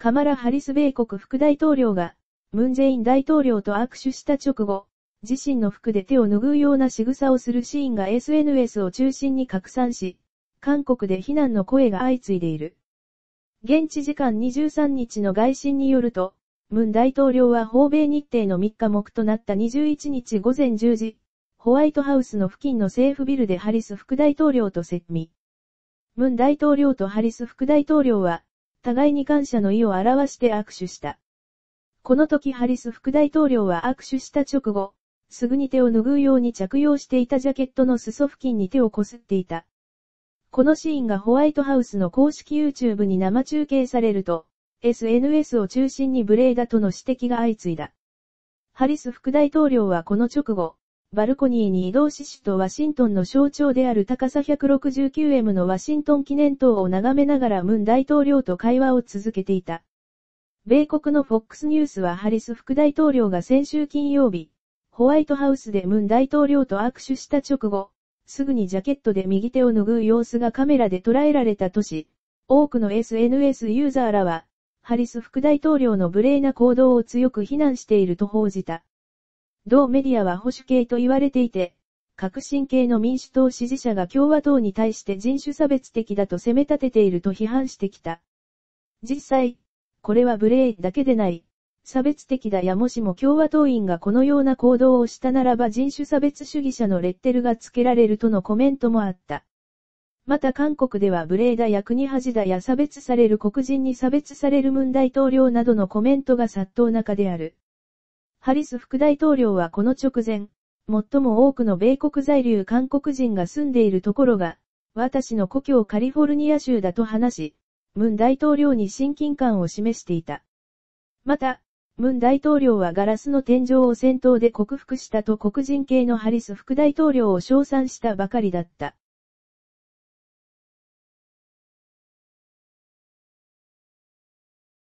カマラ・ハリス米国副大統領が、ムンジェイン大統領と握手した直後、自身の服で手を拭うような仕草をするシーンが SNS を中心に拡散し、韓国で非難の声が相次いでいる。現地時間23日の外信によると、ムン大統領は訪米日程の3日目となった21日午前10時、ホワイトハウスの付近の政府ビルでハリス副大統領と接見。ムン大統領とハリス副大統領は、互いに感謝の意を表して握手した。この時ハリス副大統領は握手した直後、すぐに手を拭うように着用していたジャケットの裾付近に手をこすっていた。このシーンがホワイトハウスの公式 YouTube に生中継されると、SNS を中心に無礼だとの指摘が相次いだ。ハリス副大統領はこの直後、バルコニーに移動し首都ワシントンの象徴である高さ 169m のワシントン記念塔を眺めながらムン大統領と会話を続けていた。米国の FOX ニュースはハリス副大統領が先週金曜日、ホワイトハウスでムン大統領と握手した直後、すぐにジャケットで右手を拭う様子がカメラで捉えられたとし、多くの SNS ユーザーらは、ハリス副大統領の無礼な行動を強く非難していると報じた。同メディアは保守系と言われていて、革新系の民主党支持者が共和党に対して人種差別的だと責め立てていると批判してきた。実際、これは無礼だけでない。差別的だやもしも共和党員がこのような行動をしたならば人種差別主義者のレッテルがつけられるとのコメントもあった。また韓国では無礼だや国恥だや差別される黒人に差別される文大統領などのコメントが殺到中である。ハリス副大統領はこの直前、最も多くの米国在留韓国人が住んでいるところが、私の故郷カリフォルニア州だと話し、ムン大統領に親近感を示していた。また、ムン大統領はガラスの天井を戦闘で克服したと黒人系のハリス副大統領を称賛したばかりだった。